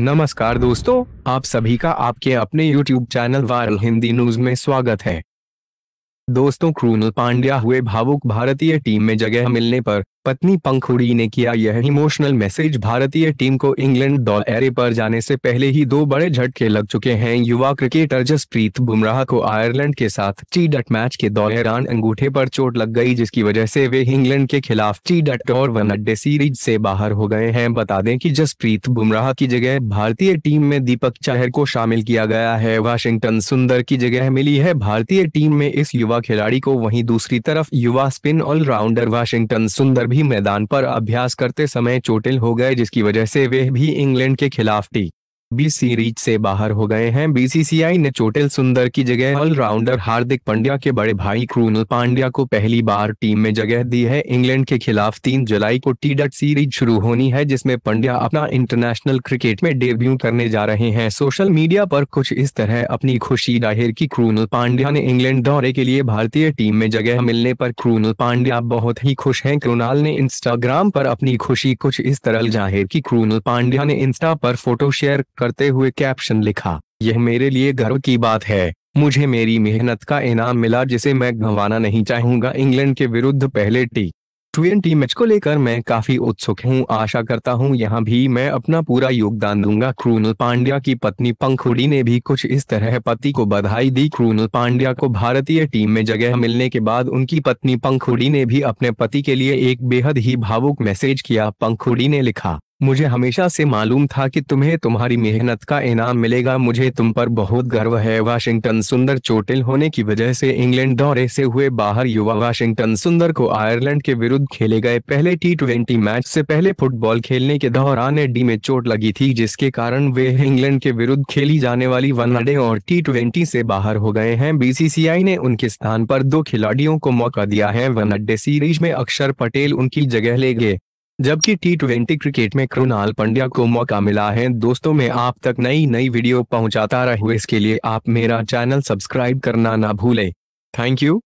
नमस्कार दोस्तों आप सभी का आपके अपने YouTube channel viral Hindi news में स्वागत है दोस्तों क्रूनल पांड्या हुए भावुक भारतीय टीम में जगह मिलने पर पत्नी पंखुड़ी ने किया यह इमोशनल मैसेज भारतीय टीम को इंग्लैंड दौरे पर जाने से पहले ही दो बड़े झटके लग चुके हैं युवा क्रिकेटर जसप्रीत बुमराह को आयरलैंड के साथ टी डट मैच के दौरान अंगूठे पर चोट लग गई जिसकी वजह से वे इंग्लैंड के खिलाफ टी डट और अड्डे सीरीज से बाहर हो गए हैं बता दें की जसप्रीत बुमराह की जगह भारतीय टीम में दीपक चहर को शामिल किया गया है वाशिंगटन सुंदर की जगह मिली है भारतीय टीम में इस युवा खिलाड़ी को वही दूसरी तरफ युवा स्पिन ऑलराउंडर वाशिंगटन सुंदर भी भी मैदान पर अभ्यास करते समय चोटिल हो गए जिसकी वजह से वे भी इंग्लैंड के खिलाफ टी बी सीरीज से बाहर हो गए हैं बीसीसीआई ने चोटिल सुंदर की जगह ऑलराउंडर हार्दिक पांड्या के बड़े भाई क्रूनल पांड्या को पहली बार टीम में जगह दी है इंग्लैंड के खिलाफ 3 जुलाई को टी डट सीरीज शुरू होनी है जिसमें पांड्या अपना इंटरनेशनल क्रिकेट में डेब्यू करने जा रहे हैं सोशल मीडिया पर कुछ इस तरह अपनी खुशी जाहिर की क्रूनल पांड्या ने इंग्लैंड दौरे के लिए भारतीय टीम में जगह मिलने पर क्रूनल पांड्या बहुत ही खुश है क्रूनाल ने इंस्टाग्राम पर अपनी खुशी कुछ इस तरह जाहिर की क्रूनल पांड्या ने इंस्टा पर फोटो शेयर करते हुए कैप्शन लिखा यह मेरे लिए गर्व की बात है मुझे मेरी मेहनत का इनाम मिला जिसे मैं गंवाना नहीं चाहूंगा इंग्लैंड के विरुद्ध पहले टी ट्वेंटी मैच को लेकर मैं काफी उत्सुक हूं आशा करता हूं यहां भी मैं अपना पूरा योगदान दूंगा क्रूनल पांड्या की पत्नी पंखुड़ी ने भी कुछ इस तरह पति को बधाई दी क्रूनल पांड्या को भारतीय टीम में जगह मिलने के बाद उनकी पत्नी पंखुड़ी ने भी अपने पति के लिए एक बेहद ही भावुक मैसेज किया पंखुड़ी ने लिखा मुझे हमेशा से मालूम था कि तुम्हें तुम्हारी मेहनत का इनाम मिलेगा मुझे तुम पर बहुत गर्व है वाशिंगटन सुंदर चोटिल होने की वजह से इंग्लैंड दौरे से हुए बाहर युवा वाशिंगटन सुंदर को आयरलैंड के विरुद्ध खेले गए पहले टी मैच से पहले फुटबॉल खेलने के दौरान एडी में चोट लगी थी जिसके कारण वे इंग्लैंड के विरुद्ध खेली जाने वाली वनडे और टी से बाहर हो गए हैं बीसीसीआई ने उनके स्थान पर दो खिलाड़ियों को मौका दिया है वनडे सीरीज में अक्षर पटेल उनकी जगह ले गए जबकि टी ट्वेंटी क्रिकेट में कृणाल पंड्या को मौका मिला है दोस्तों मैं आप तक नई नई वीडियो पहुंचाता रहूं इसके लिए आप मेरा चैनल सब्सक्राइब करना ना भूलें थैंक यू